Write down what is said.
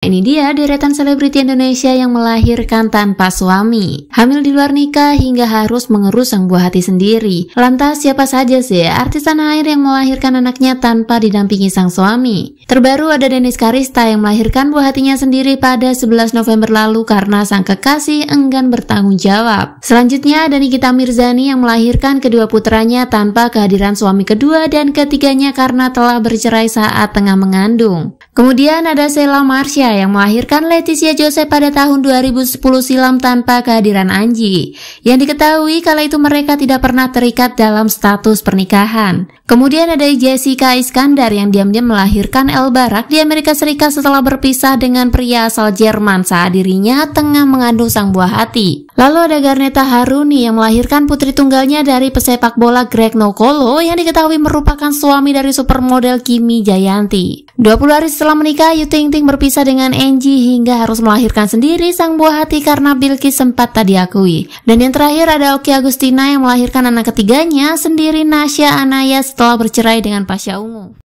Ini dia deretan selebriti Indonesia yang melahirkan tanpa suami. Hamil di luar nikah hingga harus mengerus sang buah hati sendiri. Lantas siapa saja sih artis tanah air yang melahirkan anaknya tanpa didampingi sang suami? Terbaru ada Dennis Karista yang melahirkan buah hatinya sendiri pada 11 November lalu karena sang kekasih enggan bertanggung jawab. Selanjutnya ada Nikita Mirzani yang melahirkan kedua putranya tanpa kehadiran suami kedua dan ketiganya karena telah bercerai saat tengah mengandung. Kemudian ada Sheila Marsha yang melahirkan Leticia Jose pada tahun 2010 silam tanpa kehadiran Anji. Yang diketahui kala itu mereka tidak pernah terikat dalam status pernikahan. Kemudian ada Jessica Iskandar yang diam-diam melahirkan El Barak di Amerika Serikat setelah berpisah dengan pria asal Jerman saat dirinya tengah mengandung sang buah hati. Lalu ada Garneta Haruni yang melahirkan putri tunggalnya dari pesepak bola Greg Nokolo yang diketahui merupakan suami dari supermodel Kimi Jayanti. 20 hari setelah menikah, Yu Ting Ting berpisah dengan Angie hingga harus melahirkan sendiri sang buah hati karena Bilkis sempat tak diakui. Dan yang terakhir ada Oki Agustina yang melahirkan anak ketiganya sendiri Nasya Anaya setelah bercerai dengan Pasha Ungu.